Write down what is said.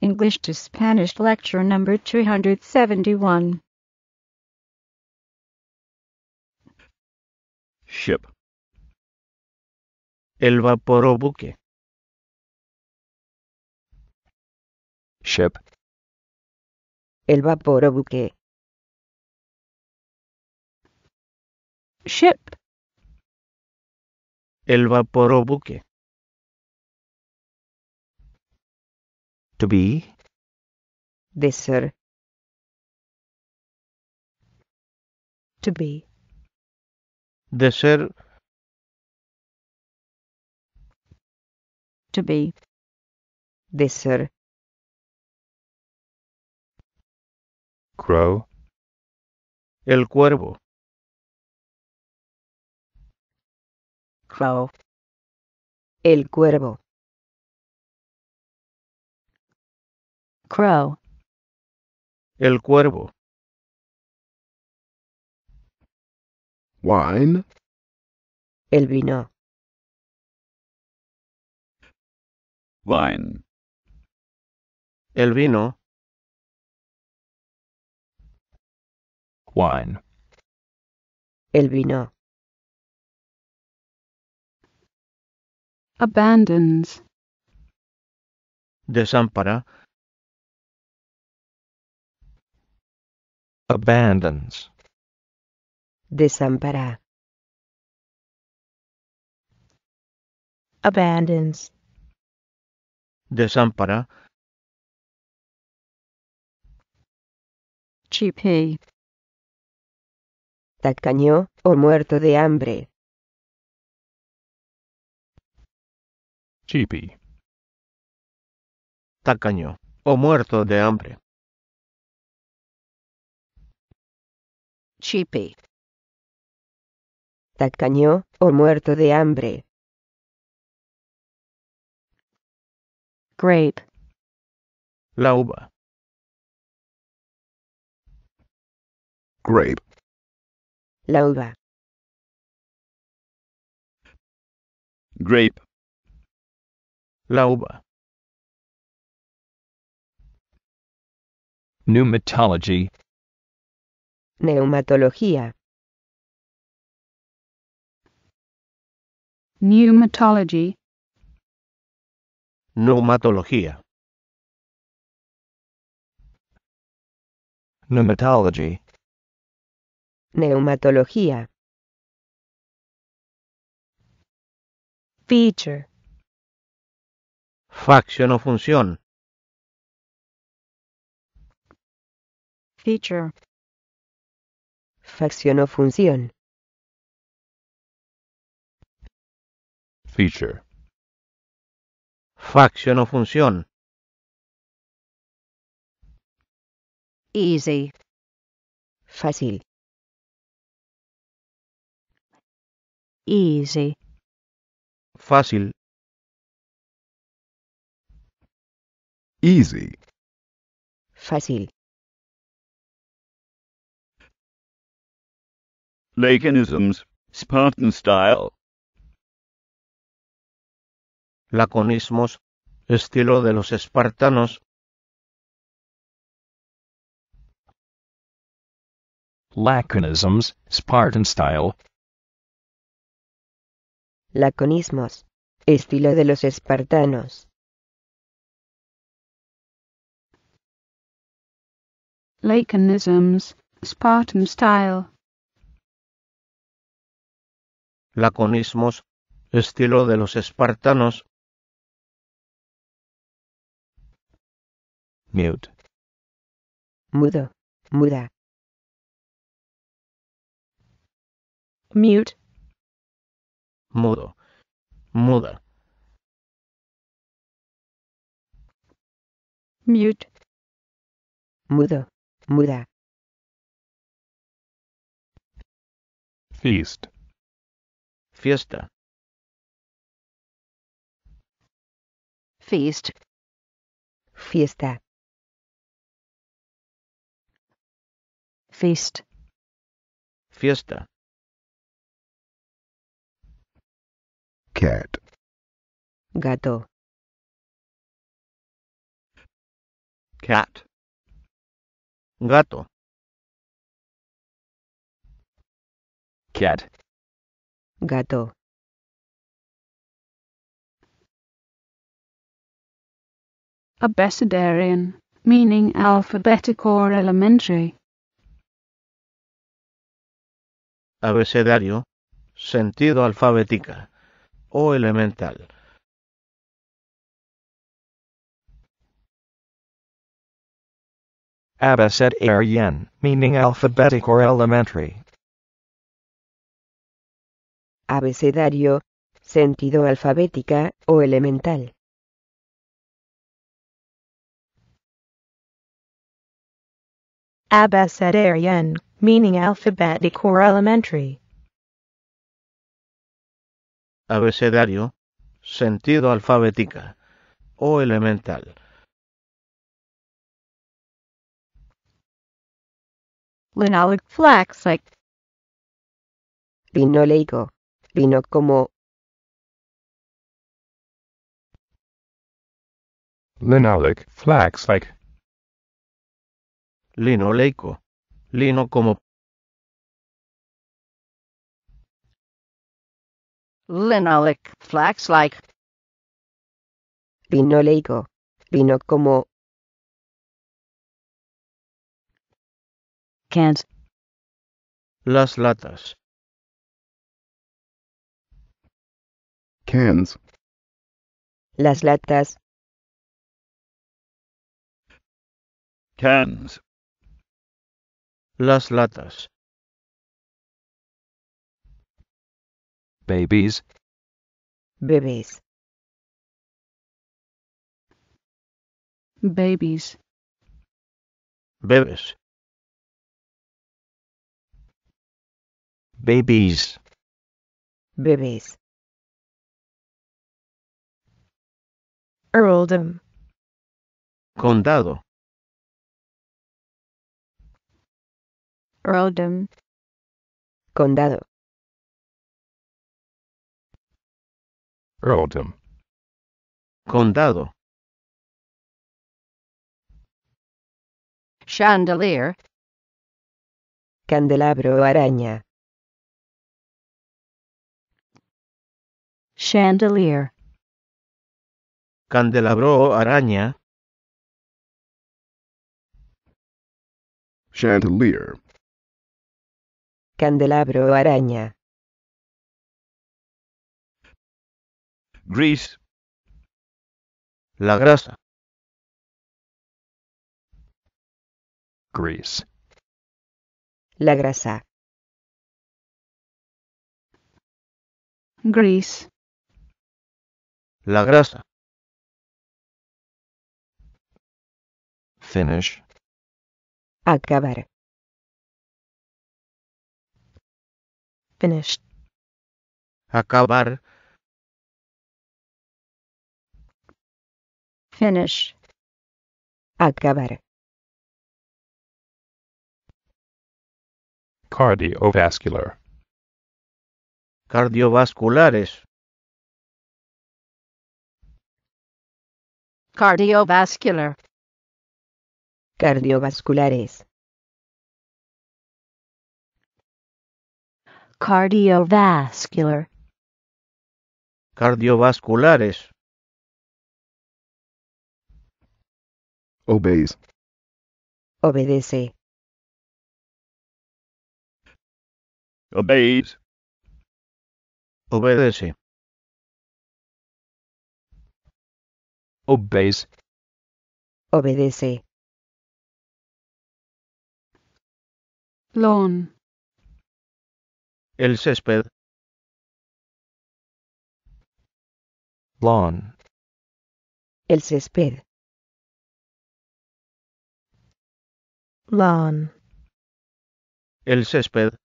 English to Spanish lecture number 371. Ship. El vaporobuque. Ship. El vaporobuque. Ship. El vaporobuque. to be deser to be deser to be deser crow el cuervo crow el cuervo Crow. El cuervo. Wine. El vino. Wine. El vino. Wine. El vino. Abandons. Desampara. abandons, desampara, abandons, desampara, Chipi Tacaño o muerto de hambre. Chipi. Tacaño o muerto de hambre. Chipi. Tacaño, o muerto de hambre. Grape. La uva. Grape. La uva. Grape. La uva. Neumatología. Pneumatology. Neumatología. Pneumatology. Neumatología. Feature. Facción o función. Feature. Facción o función. Feature. Facción o función. Easy. Fácil. Easy. Fácil. Easy. Fácil. Laconisms, Spartan style. Laconismos, estilo de los espartanos. Laconisms, Spartan style. Laconismos, estilo de los espartanos. Laconisms, Spartan style. laconismos, estilo de los espartanos. Mute. Mudo, muda. Mute. Mudo, muda. Mute. Mudo, muda. Feast. Fiesta. Feast. Fiesta. Feast. Fiesta. Cat. Gato. Cat. Gato. Cat gato abecedarian, meaning alphabetic or elementary. Abecedario, sentido alfabética o elemental. Abecedarian, meaning alphabetic or elementary. abecedario, sentido alfabética o elemental. Abecedarian, meaning alphabetic or elementary. Abecedario, sentido alfabética o elemental. Linoleic flax like Linoleico como Linoleic, flax like. Linoleico. Lino como. Linoleic, flax like. Linoleico. Lino como. Las latas. cans. Las latas. Cans. Las latas. Babies. Bebés. Babies. Bebés. Babies. Bebés. earldom condado earldom condado earldom condado chandelier candelabro araña chandelier candelabro araña. Chandelier. Candelabro araña. Gris. La grasa. Grease. La grasa. Grease. La grasa. Finish. Acabar. Finish. Acabar. Finish. Acabar. Cardiovascular. Cardiovasculares. Cardiovascular. cardiovasculares. Cardiovascular. Cardiovasculares. Obeys. Obedece. Obeys. Obedece. Obedece. El césped. Lawn. El césped. El césped.